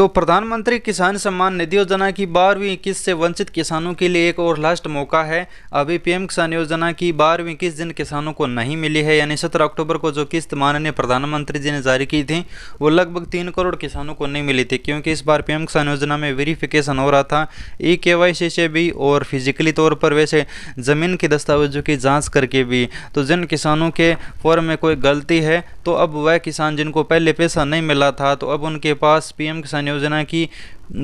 तो प्रधानमंत्री किसान सम्मान निधि योजना की बारहवीं किस्त से वंचित किसानों के लिए एक और लास्ट मौका है अभी पीएम किसान योजना की बारहवीं किस्त जिन किसानों को नहीं मिली है यानी सत्रह अक्टूबर को जो किस्त माननीय प्रधानमंत्री जी ने जारी की थी वो लगभग तीन करोड़ किसानों को नहीं मिली थी क्योंकि इस बार पीएम किसान योजना में वेरीफिकेशन हो रहा था ई के से भी और फिजिकली तौर पर वैसे ज़मीन के दस्तावेजों की जाँच करके भी तो जिन किसानों के फॉर्म में कोई गलती है तो अब वह किसान जिनको पहले पैसा नहीं मिला था तो अब उनके पास पीएम किसान योजना की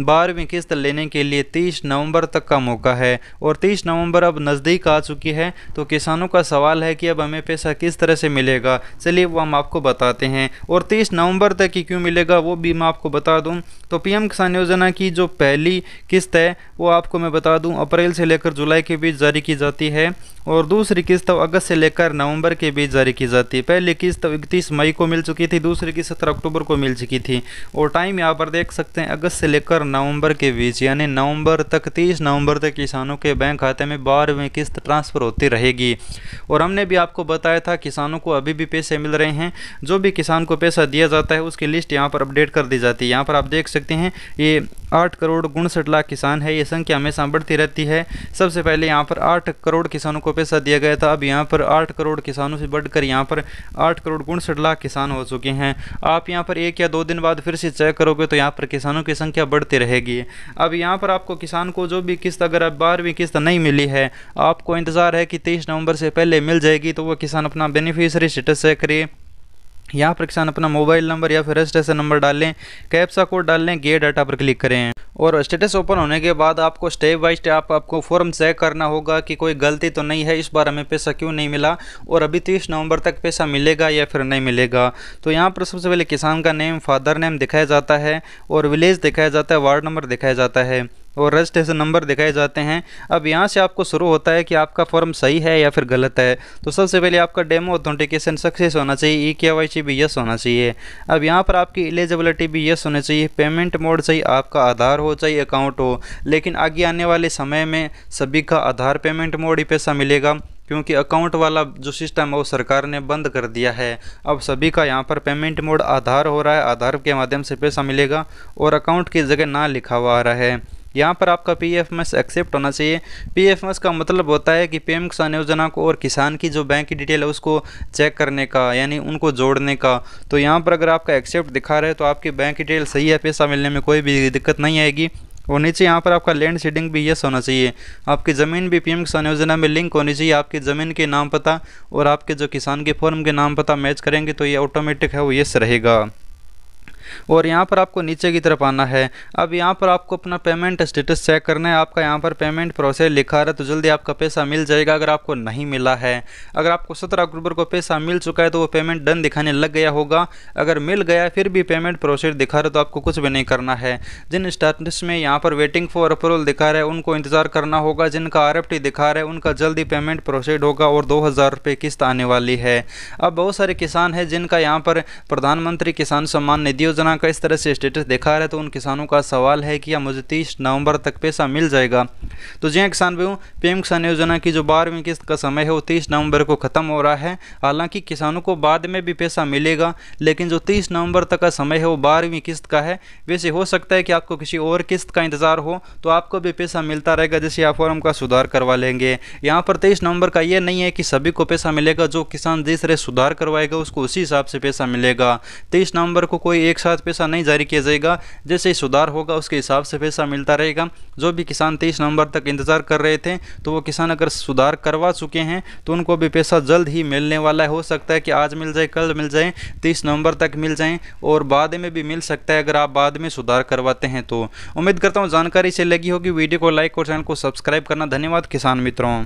बारहवीं किस्त लेने के लिए 30 नवंबर तक का मौका है और 30 नवंबर अब नज़दीक आ चुकी है तो किसानों का सवाल है कि अब हमें पैसा किस तरह से मिलेगा चलिए वो हम आपको बताते हैं और 30 नवंबर तक ही क्यों मिलेगा वो भी मैं आपको बता दूं तो पीएम किसान योजना की जो पहली किस्त है वो आपको मैं बता दूं अप्रैल से लेकर जुलाई के बीच जारी की जाती है और दूसरी किस्त तो अगस्त से लेकर नवंबर के बीच जारी की जाती है पहली किस्त तो इकतीस मई को मिल चुकी थी दूसरी किस्त सत्रह अक्टूबर को मिल चुकी थी और टाइम यहाँ पर देख सकते हैं अगस्त से लेकर नवंबर के बीच यानी नवंबर तक तीस नवंबर तक किसानों के बैंक खाते में बारहवीं किस्त ट्रांसफ़र होती रहेगी और हमने भी आपको बताया था किसानों को अभी भी पैसे मिल रहे हैं जो भी किसान को पैसा दिया जाता है उसकी लिस्ट यहाँ पर अपडेट कर दी जाती है यहाँ पर आप देख सकते हैं ये आठ करोड़ उनसठ लाख किसान है ये संख्या हमेशा बढ़ती रहती है सबसे पहले यहाँ पर आठ करोड़ किसानों को पैसा दिया गया था अब यहाँ पर आठ करोड़ किसानों से बढ़कर यहाँ पर आठ करोड़ उनसठ लाख किसान हो चुके हैं आप यहाँ पर एक या दो दिन बाद फिर से चेक करोगे तो यहाँ पर किसानों की संख्या बढ़ती रहेगी अब यहाँ पर आपको किसान को जो भी किस्त अगर अब बारहवीं किस्त नहीं मिली है आपको इंतज़ार है कि तेईस नवंबर से पहले मिल जाएगी तो वह किसान अपना बेनिफिशरी स्टेटस चेक करे यहाँ पर किसान अपना मोबाइल नंबर या फिर रजिस्ट्रेशन नंबर डाल लें कैप्सा कोड डाल लें गे डाटा पर क्लिक करें और स्टेटस ओपन होने के बाद आपको स्टेप बाय स्टेप आपको फॉर्म चेक करना होगा कि कोई गलती तो नहीं है इस बार हमें पैसा क्यों नहीं मिला और अभी तीस नवंबर तक पैसा मिलेगा या फिर नहीं मिलेगा तो यहाँ पर सबसे पहले किसान का नेम फादर नेम दिखाया जाता है और विलेज दिखाया जाता है वार्ड नंबर दिखाया जाता है और रजिस्ट्रेशन नंबर दिखाए जाते हैं अब यहाँ से आपको शुरू होता है कि आपका फॉर्म सही है या फिर गलत है तो सबसे पहले आपका डेमो ऑथेंटिकेशन सक्सेस होना चाहिए ई के वाई सी भी यस होना चाहिए अब यहाँ पर आपकी एलिजिबिलिटी भी यस होनी चाहिए पेमेंट मोड चाहिए आपका आधार हो चाहिए अकाउंट हो लेकिन आगे आने वाले समय में सभी का आधार पेमेंट मोड ही पैसा मिलेगा क्योंकि अकाउंट वाला जो सिस्टम है वो सरकार ने बंद कर दिया है अब सभी का यहाँ पर पेमेंट मोड आधार हो रहा है आधार के माध्यम से पैसा मिलेगा और अकाउंट की जगह ना लिखा हुआ आ रहा है यहाँ पर आपका पी एफ एस एक्सेप्ट होना चाहिए पी एफ एस का मतलब होता है कि पी एम किसान योजना को और किसान की जो बैंक की डिटेल है उसको चेक करने का यानी उनको जोड़ने का तो यहाँ पर अगर आपका एक्सेप्ट दिखा रहे हैं तो आपकी बैंक की डिटेल सही है पैसा मिलने में कोई भी दिक्कत नहीं आएगी और नीचे यहाँ पर आपका लैंड सीडिंग भी यस होना चाहिए आपकी ज़मीन भी पीएम किसान योजना में लिंक होनी चाहिए आपकी ज़मीन के नाम पता और आपके जो किसान के फॉर्म के नाम पता मैच करेंगे तो ये ऑटोमेटिक है वो यस रहेगा और यहाँ पर आपको नीचे की तरफ आना है अब यहाँ पर आपको अपना पेमेंट स्टेटस चेक करना है आपका यहाँ पर पेमेंट प्रोसेस लिखा रहा है तो जल्दी आपका पैसा मिल जाएगा अगर आपको नहीं मिला है अगर आपको सत्रह अक्टूबर को पैसा मिल चुका है तो वो पेमेंट डन दिखाने लग गया होगा अगर मिल गया फिर भी पेमेंट प्रोसेस दिखा रहा है तो आपको कुछ भी नहीं करना है जिन स्टेटस में यहाँ पर वेटिंग फॉर अप्रूवल दिखा रहा है उनको इंतजार करना होगा जिनका आर दिखा रहा है उनका जल्दी पेमेंट प्रोसेड होगा और दो हज़ार किस्त आने वाली है अब बहुत सारे किसान हैं जिनका यहाँ पर प्रधानमंत्री किसान सम्मान निधि योजना का इस तरह से स्टेटस देखा है तो उन किसानों का सवाल है कि क्या मुझे तीस नवंबर तक पैसा मिल जाएगा तो जी हाँ, किसान भाइयों पीएम किसान योजना की जो बारहवीं किस्त का समय है वो तीस नवंबर को ख़त्म हो रहा है हालांकि किसानों को बाद में भी पैसा मिलेगा लेकिन जो तीस नवंबर तक का समय है वो बारहवीं किस्त का है वैसे हो सकता है कि आपको किसी और किस्त का इंतज़ार हो तो आपको भी पैसा मिलता रहेगा जैसे आप फॉर्म का सुधार करवा लेंगे यहाँ पर तेईस नवंबर का ये नहीं है कि सभी को पैसा मिलेगा जो किसान जिस तरह सुधार करवाएगा उसको उसी हिसाब से पैसा मिलेगा तेईस नवंबर को कोई एक साथ पैसा नहीं जारी किया जाएगा जैसे ही सुधार होगा उसके हिसाब से पैसा मिलता रहेगा जो भी किसान तेईस नवंबर तक इंतज़ार कर रहे थे तो वो किसान अगर सुधार करवा चुके हैं तो उनको भी पैसा जल्द ही मिलने वाला है हो सकता है कि आज मिल जाए कल मिल जाए तीस नवंबर तक मिल जाए और बाद में भी मिल सकता है अगर आप बाद में सुधार करवाते हैं तो उम्मीद करता हूँ जानकारी से लगी होगी वीडियो को लाइक और चैनल को सब्सक्राइब करना धन्यवाद किसान मित्रों